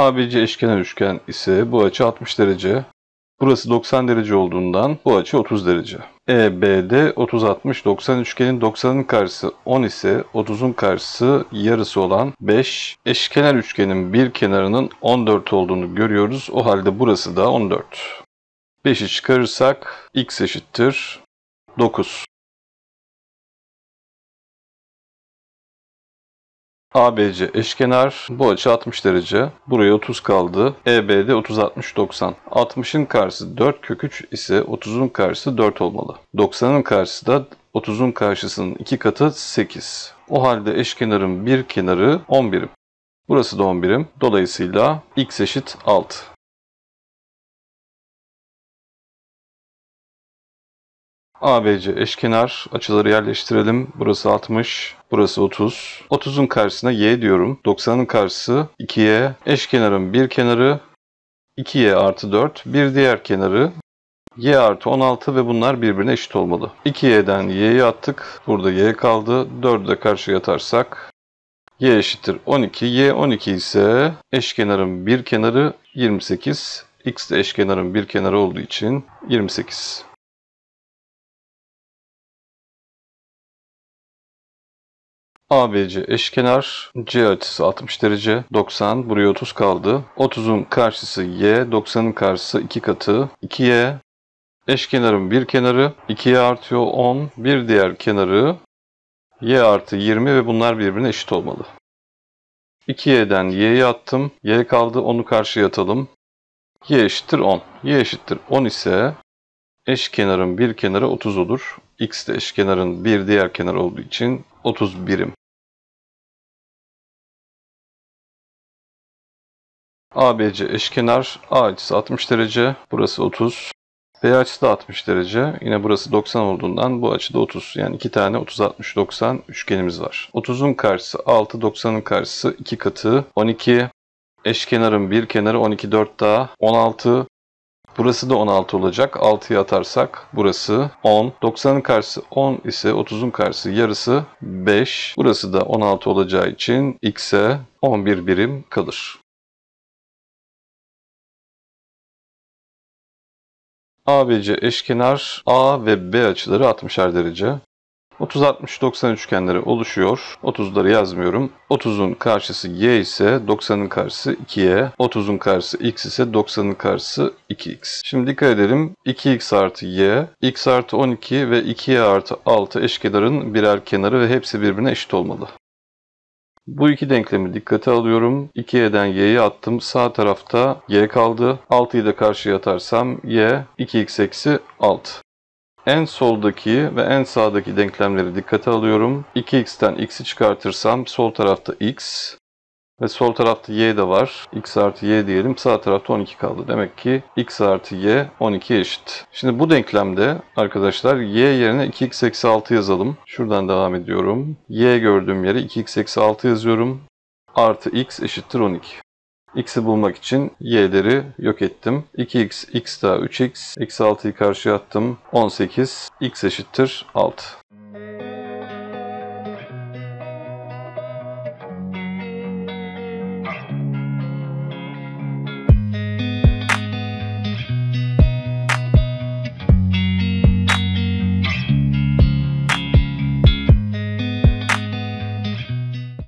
ABC eşkenar üçgen ise bu açı 60 derece. Burası 90 derece olduğundan bu açı 30 derece. EBD 30-60-90 üçgenin 90'ın karşısı 10 ise 30'un karşısı yarısı olan 5. Eşkenar üçgenin bir kenarının 14 olduğunu görüyoruz. O halde burası da 14. 5'i çıkarırsak x eşittir 9. ABC eşkenar. Bu açı 60 derece. Buraya 30 kaldı. EB'de 30 60 90. 60'ın karşısı 4 kök 3 ise 30'un karşısı 4 olmalı. 90'ın karşısı da 30'un karşısının 2 katı 8. O halde eşkenarın bir kenarı 10 Burası da 10 Dolayısıyla x eşit 6. ABC eşkenar açıları yerleştirelim. Burası 60, Burası 30. 30'un karşısına y diyorum. 90'ın karşısı 2y. Eş bir kenarı 2y artı 4. Bir diğer kenarı y artı 16 ve bunlar birbirine eşit olmalı. 2y'den y'yi attık. Burada y kaldı. 4'ü de karşı yatarsak y eşittir 12. y 12 ise eşkenarın bir kenarı 28. x de eşkenarın bir kenarı olduğu için 28. ABC eşkenar. C açısı 60 derece. 90. Buraya 30 kaldı. 30'un karşısı Y. 90'ın karşısı 2 katı. 2Y. Eşkenarın bir kenarı. 2Y artıyor 10. Bir diğer kenarı. Y artı 20 ve bunlar birbirine eşit olmalı. 2y'den y'yi attım. y kaldı onu karşıya atalım. y eşittir 10. y eşittir 10 ise eşkenarın bir kenarı 30 olur. x de eşkenarın bir diğer kenarı olduğu için 30 birim. ABC eşkenar A açısı 60 derece, burası 30. B açısı da 60 derece. Yine burası 90 olduğundan bu açıda 30. Yani iki tane 30 60 90 üçgenimiz var. 30'un karşısı 6, 90'ın karşısı 2 katı 12. Eşkenarın bir kenarı 12 4 daha 16. Burası da 16 olacak. 6'ya atarsak burası 10. 90'ın karşısı 10 ise 30'un karşısı yarısı 5. Burası da 16 olacağı için x'e 11 birim kalır. ABC eşkenar A ve B açıları 60'er derece. 30 60 90 üçgenleri oluşuyor. 30'ları yazmıyorum. 30'un karşısı y ise 90'ın karşısı 2y. 30'un karşısı x ise 90'ın karşısı 2x. Şimdi dikkat edelim. 2x artı y, x artı 12 ve 2y artı 6 eşkenarın birer kenarı ve hepsi birbirine eşit olmalı. Bu iki denklemi dikkate alıyorum. 2y'den y'yi attım. Sağ tarafta y kaldı. 6'yı da karşıya atarsam y 2x eksi 6. En soldaki ve en sağdaki denklemleri dikkate alıyorum. 2x'ten x'i çıkartırsam sol tarafta x, ve sol tarafta y de var. x artı y diyelim. Sağ tarafta 12 kaldı. Demek ki x artı y 12 eşit. Şimdi bu denklemde arkadaşlar y yerine 2x eksi 6 yazalım. Şuradan devam ediyorum. y gördüğüm yere 2x eksi 6 yazıyorum. Artı x eşittir 12. X'i bulmak için y'leri yok ettim. 2x, x daha 3x. Eksi 6'yı karşıya attım. 18, x eşittir 6.